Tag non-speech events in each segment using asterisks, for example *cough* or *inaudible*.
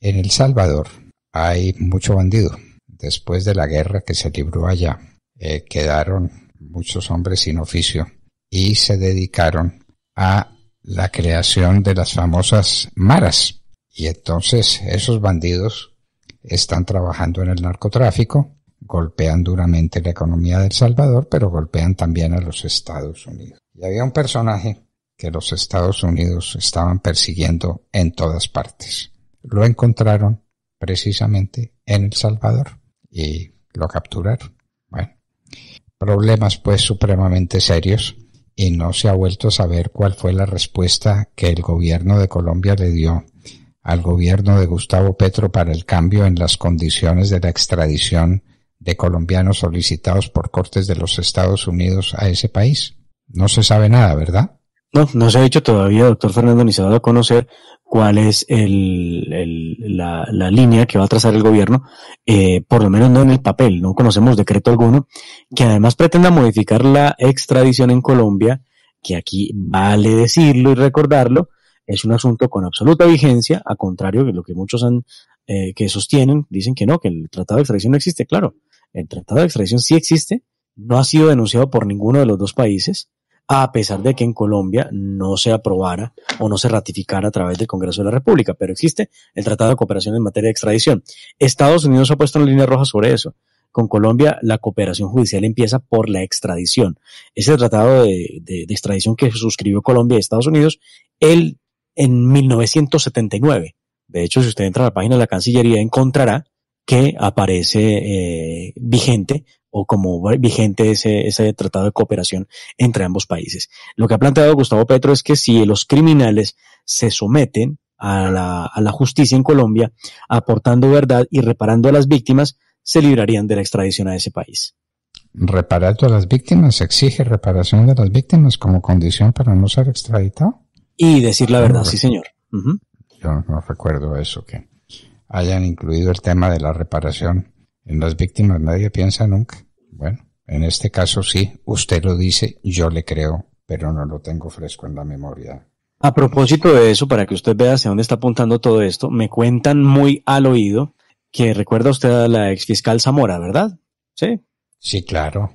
En El Salvador hay mucho bandido. Después de la guerra que se libró allá, eh, quedaron muchos hombres sin oficio y se dedicaron a la creación de las famosas maras. Y entonces esos bandidos están trabajando en el narcotráfico, golpean duramente la economía del El Salvador, pero golpean también a los Estados Unidos. Y había un personaje que los Estados Unidos estaban persiguiendo en todas partes lo encontraron precisamente en El Salvador y lo capturaron. Bueno, problemas pues supremamente serios y no se ha vuelto a saber cuál fue la respuesta que el gobierno de Colombia le dio al gobierno de Gustavo Petro para el cambio en las condiciones de la extradición de colombianos solicitados por cortes de los Estados Unidos a ese país. No se sabe nada, ¿verdad? No, no se ha dicho todavía, doctor Fernando, ni se ha dado a conocer, cuál es el, la, línea que va a trazar el gobierno, eh, por lo menos no en el papel, no conocemos decreto alguno, que además pretenda modificar la extradición en Colombia, que aquí vale decirlo y recordarlo, es un asunto con absoluta vigencia, a contrario de lo que muchos han, eh, que sostienen, dicen que no, que el tratado de extradición no existe, claro, el tratado de extradición sí existe, no ha sido denunciado por ninguno de los dos países, a pesar de que en Colombia no se aprobara o no se ratificara a través del Congreso de la República, pero existe el Tratado de Cooperación en materia de extradición. Estados Unidos ha puesto una línea roja sobre eso. Con Colombia la cooperación judicial empieza por la extradición. Ese tratado de, extradición que suscribió Colombia y Estados Unidos, él en 1979. De hecho, si usted entra a la página de la Cancillería encontrará que aparece eh, vigente o como vigente ese, tratado de cooperación entre ambos países. Lo que ha planteado Gustavo Petro es que si los criminales se someten a la, justicia en Colombia, aportando verdad y reparando a las víctimas, se librarían de la extradición a ese país. ¿Reparar a las víctimas? ¿Exige reparación de las víctimas como condición para no ser extraditado? Y decir la verdad, sí señor. Yo no recuerdo eso, que hayan incluido el tema de la reparación en las víctimas nadie piensa nunca. Bueno, en este caso sí, usted lo dice, yo le creo, pero no lo tengo fresco en la memoria. A propósito de eso, para que usted vea hacia dónde está apuntando todo esto, me cuentan muy al oído que recuerda usted a la ex fiscal Zamora, ¿verdad? Sí. Sí, claro,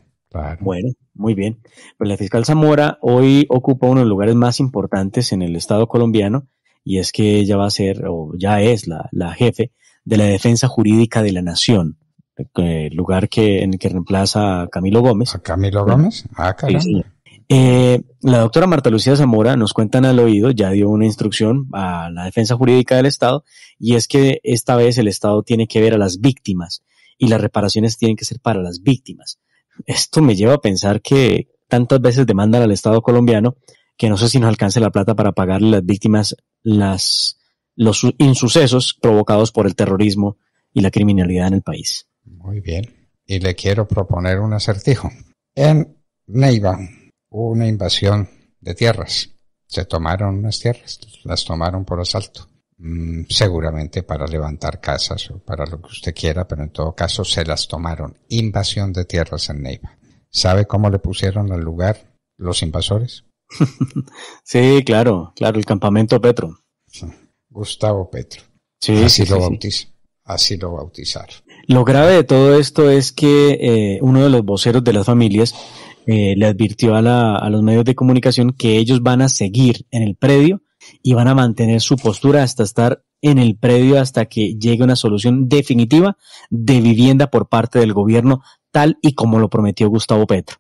Bueno, muy bien. Pues la fiscal Zamora hoy ocupa uno de los lugares más importantes en el Estado colombiano y es que ella va a ser, o ya es la, la jefe de la defensa jurídica de la nación el eh, lugar en el que reemplaza a Camilo Gómez. ¿A Camilo Gómez? Ah, claro. Eh, la doctora Marta Lucía Zamora nos cuentan al oído, ya dio una instrucción a la defensa jurídica del Estado, y es que esta vez el Estado tiene que ver a las víctimas y las reparaciones tienen que ser para las víctimas. Esto me lleva a pensar que tantas veces demandan al Estado colombiano que no sé si nos alcance la plata para pagarle a las víctimas las, los insucesos provocados por el terrorismo y la criminalidad en el país. Muy bien. Y le quiero proponer un acertijo. En Neiva hubo una invasión de tierras. Se tomaron unas tierras, las tomaron por asalto. Mm, seguramente para levantar casas o para lo que usted quiera, pero en todo caso se las tomaron. Invasión de tierras en Neiva. ¿Sabe cómo le pusieron al lugar los invasores? *laughs* sí, claro, claro, el campamento Petro. Gustavo Petro. Sí, sí, lo Sí así lo bautizar. Lo grave de todo esto es que eh, uno de los voceros de las familias eh, le advirtió a los medios de comunicación que ellos van a seguir en el predio y van a mantener su postura hasta estar en el predio hasta que llegue una solución definitiva de vivienda por parte del gobierno, tal y como lo prometió Gustavo Petro.